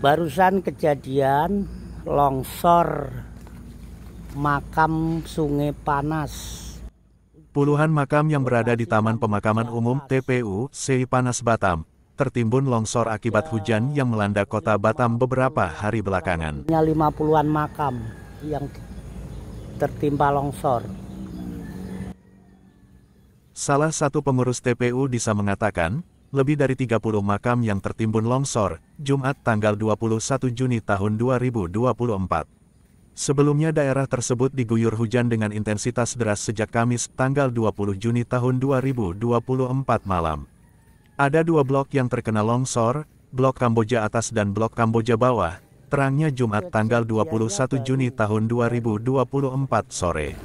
barusan kejadian longsor makam Sungai Panas. Puluhan makam yang berada di Taman Pemakaman Umum TPU Sei Panas Batam tertimbun longsor akibat hujan yang melanda kota Batam beberapa hari belakangan. 50-an makam yang tertimpa longsor. Salah satu pengurus TPU bisa mengatakan, lebih dari 30 makam yang tertimbun longsor, Jumat tanggal 21 Juni tahun 2024. Sebelumnya daerah tersebut diguyur hujan dengan intensitas deras sejak Kamis tanggal 20 Juni tahun 2024 malam. Ada dua blok yang terkena longsor, Blok Kamboja atas dan Blok Kamboja bawah, terangnya Jumat tanggal 21 Juni tahun 2024 sore.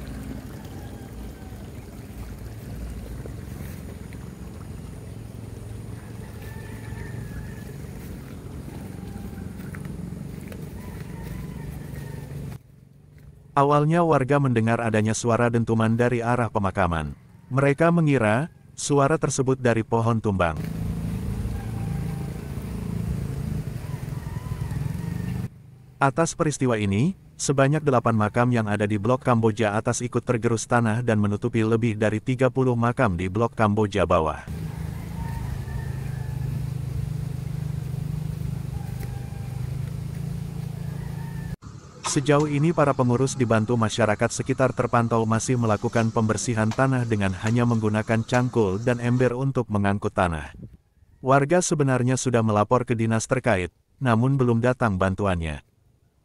Awalnya warga mendengar adanya suara dentuman dari arah pemakaman. Mereka mengira, suara tersebut dari pohon tumbang. Atas peristiwa ini, sebanyak delapan makam yang ada di Blok Kamboja atas ikut tergerus tanah dan menutupi lebih dari 30 makam di Blok Kamboja bawah. Sejauh ini para pengurus dibantu masyarakat sekitar terpantau masih melakukan pembersihan tanah dengan hanya menggunakan cangkul dan ember untuk mengangkut tanah. Warga sebenarnya sudah melapor ke dinas terkait, namun belum datang bantuannya.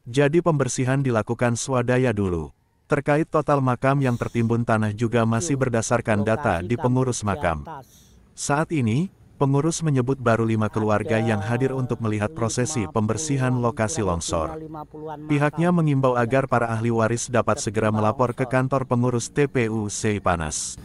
Jadi pembersihan dilakukan swadaya dulu. Terkait total makam yang tertimbun tanah juga masih berdasarkan data di pengurus makam. Saat ini, Pengurus menyebut baru lima keluarga yang hadir untuk melihat prosesi pembersihan lokasi longsor. Pihaknya mengimbau agar para ahli waris dapat segera melapor ke kantor pengurus TPU Seipanas.